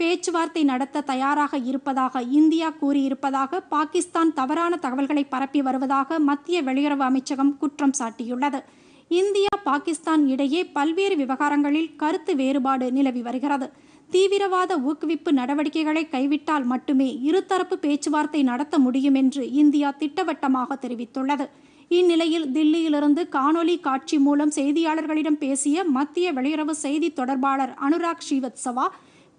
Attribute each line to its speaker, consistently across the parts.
Speaker 1: பேச்சுவார்த்தை நடத்த தயாராக இருப்பதாக இந்தியா கூறியிருப்பதாக பாகிஸ்தான் தவறான தகவல்களை பரப்பி வருவதாக மத்திய வெளியுறவு அமைச்சகம் குற்றம் சாட்டியுள்ளது இந்தியா பாகிஸ்தான் இடையே பல்வேறு விவகாரங்களில் கருத்து வேறுபாடு நிலவி வருகிறது தீவிரவாத ஊக்குவிப்பு நடவடிக்கைகளை கைவிட்டால் மட்டுமே இருதரப்பு பேச்சுவார்த்தை நடத்த முடியும் என்று இந்தியா திட்டவட்டமாக தெரிவித்துள்ளது இந்நிலையில் தில்லியிலிருந்து காணொலி காட்சி மூலம் செய்தியாளர்களிடம் பேசிய மத்திய வெளியுறவு செய்தி தொடர்பாளர் அனுராக் ஸ்ரீவத்சவா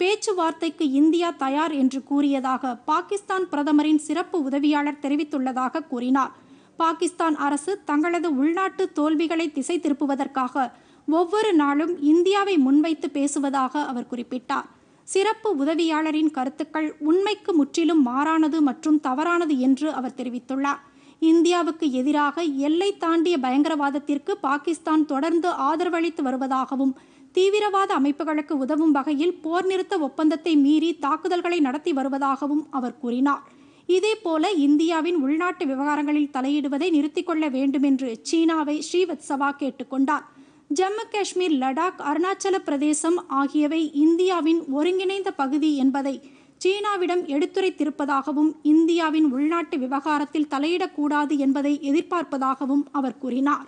Speaker 1: பேச்சுவார்த்தைக்கு இந்தியா தயார் என்று கூறியதாக பாகிஸ்தான் பிரதமரின் சிறப்பு உதவியாளர் தெரிவித்துள்ளதாக கூறினார் பாகிஸ்தான் அரசு தங்களது உள்நாட்டு தோல்விகளை திசை திருப்புவதற்காக ஒவ்வொரு நாளும் இந்தியாவை முன்வைத்து பேசுவதாக அவர் குறிப்பிட்டார் சிறப்பு உதவியாளரின் கருத்துக்கள் உண்மைக்கு முற்றிலும் மாறானது மற்றும் தவறானது என்று அவர் தெரிவித்துள்ளார் இந்தியாவுக்கு எதிராக எல்லை தாண்டிய பயங்கரவாதத்திற்கு பாகிஸ்தான் தொடர்ந்து ஆதரவளித்து வருவதாகவும் தீவிரவாத அமைப்புகளுக்கு உதவும் வகையில் போர் நிறுத்த ஒப்பந்தத்தை மீறி தாக்குதல்களை நடத்தி வருவதாகவும் அவர் கூறினார் இதேபோல இந்தியாவின் உள்நாட்டு விவகாரங்களில் தலையிடுவதை நிறுத்திக் கொள்ள வேண்டும் என்று சீனாவை ஸ்ரீவத்சவா கேட்டுக்கொண்டார் ஜம்மு காஷ்மீர் லடாக் அருணாச்சல பிரதேசம் ஆகியவை இந்தியாவின் ஒருங்கிணைந்த பகுதி என்பதை சீனாவிடம் எடுத்துரைத்திருப்பதாகவும் இந்தியாவின் உள்நாட்டு விவகாரத்தில் தலையிடக்கூடாது என்பதை எதிர்பார்ப்பதாகவும் அவர் கூறினார்